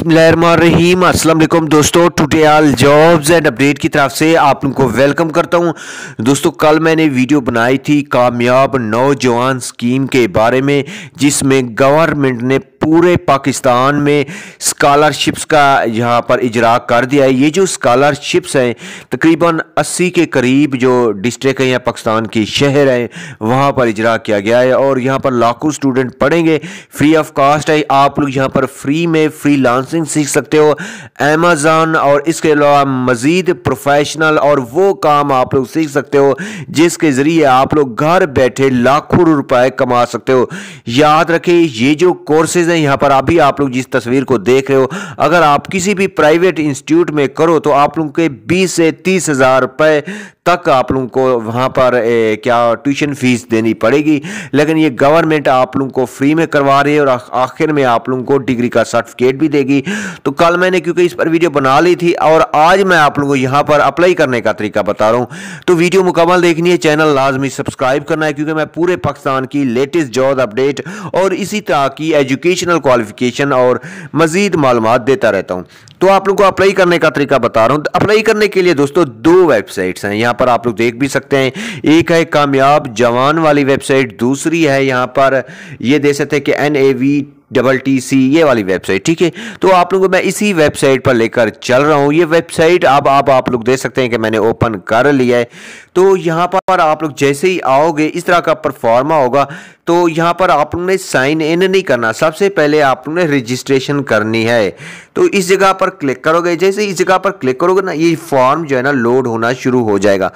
बसमीम असल दोस्तों today all jobs and update की तरफ से आप लोग को वेलकम करता हूं दोस्तों कल मैंने वीडियो बनाई थी कामयाब नौजवान स्कीम के बारे में जिसमें गवर्नमेंट ने पूरे पाकिस्तान में स्कॉलरशिप्स का यहाँ पर इजरा कर दिया है ये जो स्कॉलरशिप्स हैं तकरीबन 80 के करीब जो डिस्ट्रिक हैं या पाकिस्तान के शहर हैं वहाँ पर इजरा किया गया है और यहाँ पर लाखों स्टूडेंट पढ़ेंगे फ्री ऑफ कास्ट है आप लोग यहाँ पर फ्री में फ्री लांसिंग सीख सकते हो अमेज़ान और इसके अलावा मज़ीद प्रोफेशनल और वो काम आप लोग सीख सकते हो जिसके ज़रिए आप लोग घर बैठे लाखों रुपए कमा सकते हो याद रखें ये जो कोर्सेज चीज़ें यहाँ पर अभी आप लोग जिस तस्वीर को देख रहे हो अगर आप किसी भी प्राइवेट इंस्टीट्यूट में करो तो आप लोग के बीस से तीस हज़ार रुपये तक आप लोगों को वहाँ पर ए, क्या ट्यूशन फ़ीस देनी पड़ेगी लेकिन ये गवर्नमेंट आप लोगों को फ्री में करवा रही है और आखिर में आप लोगों को डिग्री का सर्टिफिकेट भी देगी तो कल मैंने क्योंकि इस पर वीडियो बना ली थी और आज मैं आप लोगों को यहाँ पर अप्लाई करने का तरीका बता रहा हूँ तो वीडियो मुकम्मल देखनी है चैनल लाजमी सब्सक्राइब करना है क्योंकि मैं पूरे पाकिस्तान की लेटेस्ट जॉब अपडेट और इसी तरह की एजुकेशनल क्वालिफिकेशन और मज़ीद मालूम देता रहता हूँ तो आप लोग को अप्लाई करने का तरीका बता रहा हूँ अप्लाई करने के लिए दोस्तों दो वेबसाइट्स हैं यहाँ यहाँ पर आप लोग देख भी सकते हैं एक है कामयाब जवान वाली वेबसाइट दूसरी है यहाँ पर ये देख सकते हैं कि N A V double T C ये वाली वेबसाइट ठीक है तो आप लोगों को मैं इसी वेबसाइट पर लेकर चल रहा हूँ ये वेबसाइट अब आप, आप आप लोग देख सकते हैं कि मैंने ओपन कर लिया है तो यहाँ पर आप लोग जैसे ही आओगे इस तरह का परफॉर्मा होगा तो यहाँ पर आप ने साइन इन नहीं करना सबसे पहले आप ने रजिस्ट्रेशन करनी है तो इस जगह पर क्लिक करोगे जैसे इस जगह पर क्लिक करोगे ना ये फॉर्म जो है ना लोड होना शुरू हो जाएगा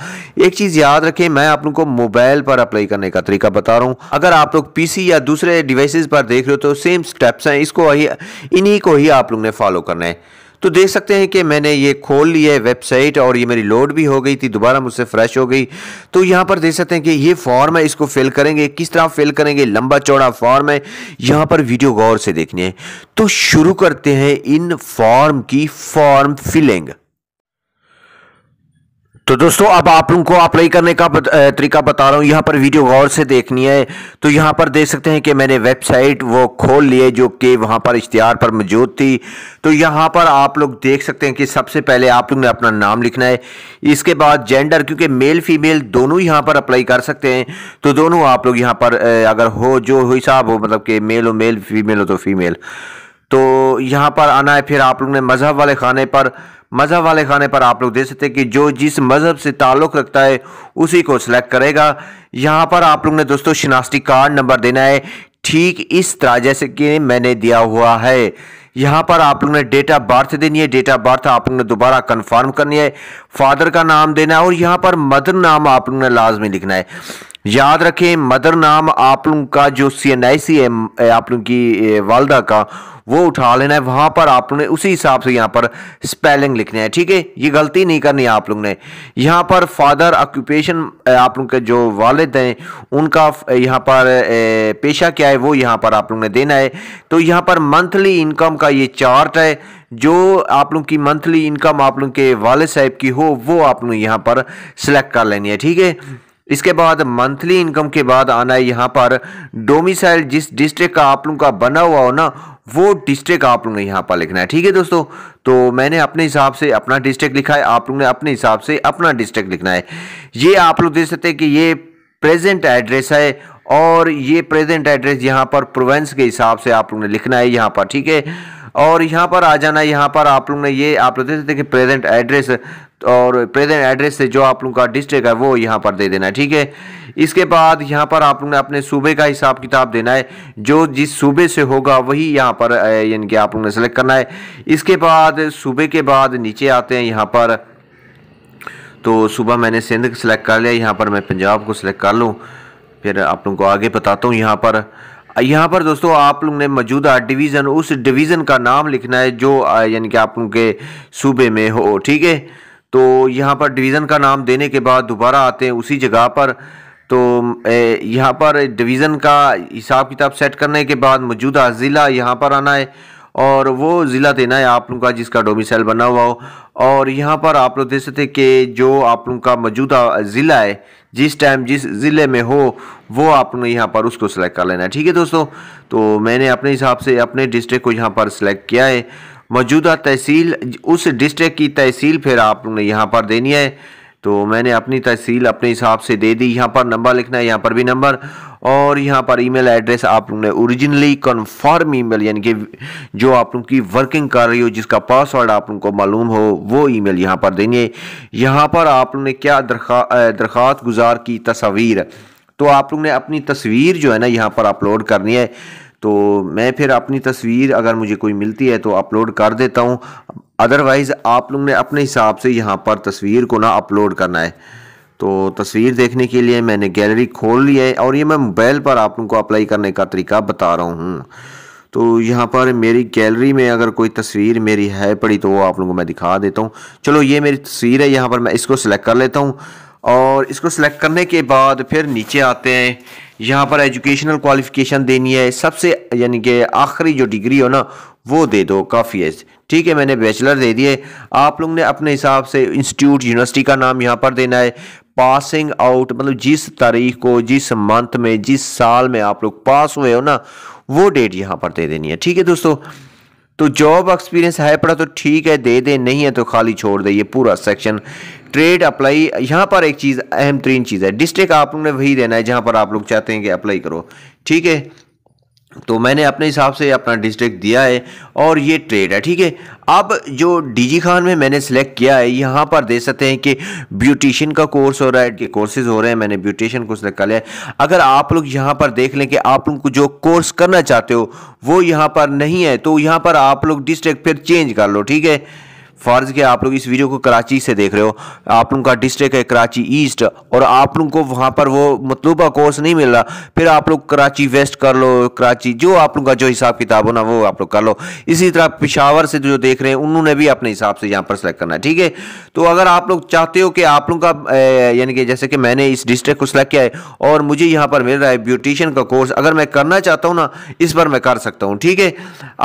एक चीज़ याद रखें मैं आप लोग को मोबाइल पर अप्लाई करने का तरीका बता रहा हूँ अगर आप लोग पी या दूसरे डिवाइसेस पर देख रहे हो तो सेम स्टेप्स हैं इसको इन्हीं को ही आप लोग ने फॉलो करना है तो देख सकते हैं कि मैंने ये खोल लिया है वेबसाइट और ये मेरी लोड भी हो गई थी दोबारा मुझसे फ्रेश हो गई तो यहाँ पर देख सकते हैं कि ये फॉर्म है इसको फिल करेंगे किस तरह फिल करेंगे लंबा चौड़ा फॉर्म है यहाँ पर वीडियो गौर से देखनी है तो शुरू करते हैं इन फॉर्म की फॉर्म फिलिंग तो दोस्तों अब आप लोगों को अप्लाई करने का तरीका बता रहा हूँ यहाँ पर वीडियो गौर से देखनी है तो यहाँ पर देख सकते हैं कि मैंने वेबसाइट वो खोल लिए जो कि वहाँ पर इश्तहार पर मौजूद थी तो यहाँ पर आप लोग देख सकते हैं कि सबसे पहले आप लोग ने अपना नाम लिखना है इसके बाद जेंडर क्योंकि मेल फीमेल दोनों यहाँ पर अप्लाई कर सकते हैं तो दोनों आप लोग यहाँ पर अगर हो जो हिसाब हो मतलब कि मेल हो मेल फीमेल हो तो फीमेल तो यहाँ पर आना है फिर आप लोग ने मज़हब वाले खाने पर मज़हब वाले खाने पर आप लोग देख सकते हैं कि जो जिस मज़हब से ताल्लुक़ रखता है उसी को सिलेक्ट करेगा यहाँ पर आप लोग ने दोस्तों शनाख्ती कार्ड नंबर देना है ठीक इस तरह जैसे कि मैंने दिया हुआ है यहाँ पर आप लोग ने डेट ऑफ बर्थ देनी है डेट ऑफ बर्थ आप लोग ने दोबारा कन्फर्म करनी है फादर का नाम देना है और यहाँ पर मदर नाम आप लोग ने लाजमी लिखना है याद रखें मदर नाम आप लोगों का जो सी एन आई सी है आप लोगों की वालदा का वो उठा लेना है वहाँ पर आप लोगों ने उसी हिसाब से यहाँ पर स्पेलिंग लिखना है ठीक है ये गलती नहीं करनी है आप लोग ने यहाँ पर फादर ऑक्यूपेशन आप लोग के जो वालिद हैं उनका यहाँ पर पेशा क्या है वो यहाँ पर आप लोगों ने देना है तो यहाँ पर मंथली इनकम का ये चार्ट है जो आप लोग की मंथली इनकम आप लोगों के वाल साहब की हो वो आप लोग यहाँ पर सिलेक्ट कर लेनी है ठीक है इसके बाद मंथली इनकम के बाद आना है यहाँ पर डोमिसाइल जिस डिस्ट्रिक्ट का आप लोगों का बना हुआ हो ना वो डिस्ट्रिक्ट आप लोगों ने यहाँ पर लिखना है ठीक है दोस्तों तो मैंने अपने हिसाब से अपना डिस्ट्रिक्ट लिखा है आप लोग ने अपने हिसाब से अपना डिस्ट्रिक्ट लिखना है ये आप लोग देख सकते हैं कि ये प्रेजेंट एड्रेस है और ये प्रेजेंट एड्रेस यहाँ पर प्रोवेंस के हिसाब से आप लोग ने लिखना है यहाँ पर ठीक है और यहाँ पर आ जाना है यहाँ पर आप लोग ने ये आप लोग देख सकते हैं कि प्रेजेंट एड्रेस और प्रेजेंट एड्रेस से जो आप लोग का डिस्ट्रिक्ट है वो यहाँ पर दे देना है ठीक है इसके बाद यहाँ पर आप लोग ने अपने सूबे का हिसाब किताब देना है जो जिस सूबे से होगा वही यहाँ पर यानी कि आप लोग ने सेलेक्ट करना है इसके बाद सूबे के बाद नीचे आते हैं यहाँ पर तो सुबह मैंने सिंध सेलेक्ट कर लिया यहाँ पर मैं पंजाब को सिलेक्ट कर लूँ फिर आप लोग को आगे बताता हूँ यहाँ पर यहाँ पर दोस्तों आप लोग ने मौजूदा डिवीज़न उस डिवीज़न का नाम लिखना है जो यानी कि आप लोग के सूबे में हो ठीक है तो यहाँ पर डिवीज़न का नाम देने के बाद दोबारा आते हैं उसी जगह पर तो यहाँ पर डिवीज़न का हिसाब किताब सेट करने के बाद मौजूदा ज़िला यहाँ पर आना है और वो ज़िला देना है आप लोगों का जिसका डोमिसाइल बना हुआ हो और यहाँ पर आप लोग दे सकते कि जो आप लोगों का मौजूदा ज़िला है जिस टाइम जिस ज़िले में हो वो लोग यहाँ पर उसको सिलेक्ट कर लेना है ठीक है दोस्तों तो मैंने अपने हिसाब से अपने डिस्ट्रिक्ट को यहाँ पर सिलेक्ट किया है मौजूदा तहसील उस डिस्ट्रिक्ट की तहसील फिर आपने यहाँ पर देनी है तो मैंने अपनी तहसील अपने हिसाब से दे दी यहाँ पर नंबर लिखना है यहाँ पर भी नंबर और यहाँ पर ईमेल एड्रेस आप लोगों ने ओरिजिनली कन्फर्म ईमेल यानी कि जो आप लोग की वर्किंग कर रही हो जिसका पासवर्ड आप लोग को मालूम हो वो ईमेल यहाँ पर देनी है यहाँ पर आप लोग ने क्या दरखा गुजार की तस्वीर तो आप लोग ने अपनी तस्वीर जो है ना यहाँ पर अपलोड करनी है तो मैं फिर अपनी तस्वीर अगर मुझे कोई मिलती है तो अपलोड कर देता हूँ अदरवाइज़ आप लोग ने अपने हिसाब से यहाँ पर तस्वीर को ना अपलोड करना है तो तस्वीर देखने के लिए मैंने गैलरी खोल ली है और ये मैं मोबाइल पर आप लोग को अप्लाई करने का तरीका बता रहा हूँ तो यहाँ पर मेरी गैलरी में अगर कोई तस्वीर मेरी है पड़ी तो वो आप लोगों को मैं दिखा देता हूँ चलो ये मेरी तस्वीर है यहाँ पर मैं इसको सिलेक्ट कर लेता हूँ और इसको सिलेक्ट करने के बाद फिर नीचे आते हैं यहाँ पर एजुकेशनल क्वालिफिकेशन देनी है सबसे यानी कि आखिरी जो डिग्री हो ना वो दे दो काफ़ी है ठीक है मैंने बैचलर दे दिए आप लोग ने अपने हिसाब से इंस्टीट्यूट यूनिवर्सिटी का नाम यहाँ पर देना है पासिंग आउट मतलब जिस तारीख को जिस मंथ में जिस साल में आप लोग पास हुए हो ना वो डेट यहाँ पर दे देनी है ठीक है दोस्तों तो जॉब एक्सपीरियंस है पड़ा तो ठीक है दे दे नहीं है तो खाली छोड़ दे ये पूरा सेक्शन ट्रेड अप्लाई यहाँ पर एक चीज़ अहम तरीन चीज़ है डिस्ट्रिक्ट आप लोगों ने वही देना है जहाँ पर आप लोग चाहते हैं कि अप्लाई करो ठीक है तो मैंने अपने हिसाब से अपना डिस्ट्रिक्ट दिया है और ये ट्रेड है ठीक है अब जो डीजी खान में मैंने सेलेक्ट किया है यहाँ पर दे सकते हैं कि ब्यूटिशियन का कोर्स हो रहा है कि कोर्सेज हो रहे हैं मैंने ब्यूटिशियन को सिलेक्ट कर लिया अगर आप लोग यहाँ पर देख लें कि आप लोग को जो कोर्स करना चाहते हो वो यहाँ पर नहीं है तो यहाँ पर आप लोग डिस्ट्रिक्ट फिर चेंज कर लो ठीक है फ़र्ज़ के आप लोग इस वीडियो को कराची से देख रहे हो आप लोगों का डिस्ट्रिक्ट है कराची ईस्ट और आप लोगों को वहाँ पर वो मतलूबा कोर्स नहीं मिल रहा फिर आप लोग कराची वेस्ट कर लो कराची जो आप लोग का जो हिसाब किताब हो ना वो आप लोग कर लो इसी तरह पिशावर से जो देख रहे हैं उन्होंने भी अपने हिसाब से यहाँ पर सेलेक्ट करना है ठीक है तो अगर आप लोग चाहते हो कि आप लोगों का यानी कि जैसे कि मैंने इस डिस्ट्रिक्ट को सेलेक्ट किया है और मुझे यहाँ पर मिल रहा है ब्यूटिशियन का कोर्स अगर मैं करना चाहता हूँ ना इस पर मैं कर सकता हूँ ठीक है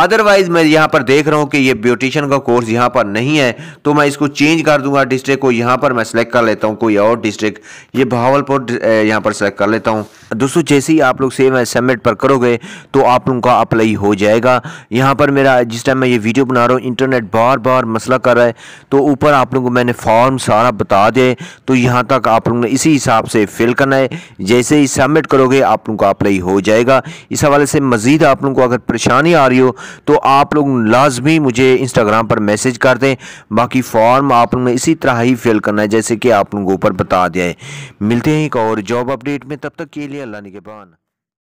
अदरवाइज़ मैं यहाँ पर देख रहा हूँ कि ये ब्यूटिशियन का कोर्स यहाँ पर नहीं नहीं है तो मैं इसको चेंज कर दूंगा डिस्ट्रिक्ट को यहाँ पर मैं सेलेक्ट कर लेता हूँ कोई और डिस्ट्रिक्ट ये भावलपुर यहाँ पर सेलेक्ट कर लेता हूँ दोस्तों जैसे ही आप लोग सेम सबमिट पर करोगे तो आप लोगों का अप्लाई हो जाएगा यहाँ पर मेरा जिस टाइम मैं ये वीडियो बना रहा हूँ इंटरनेट बार बार मसला कर रहा है तो ऊपर आप लोगों को मैंने फॉर्म सारा बता दे तो यहाँ तक आप लोगों ने इसी हिसाब से फिल करना है जैसे ही सबमिट करोगे आप लोगों का अप्लाई हो जाएगा इस हवाले से मज़ीद आप लोगों को अगर परेशानी आ रही हो तो आप लोग लाजमी मुझे इंस्टाग्राम पर मैसेज कर दें है बाकी फॉर्म आप लोगों ने इसी तरह ही फिल करना है जैसे कि आप लोगों को ऊपर बता दिया है मिलते हैं एक और जॉब अपडेट में तब तक के लिए अल्लाह निगेबान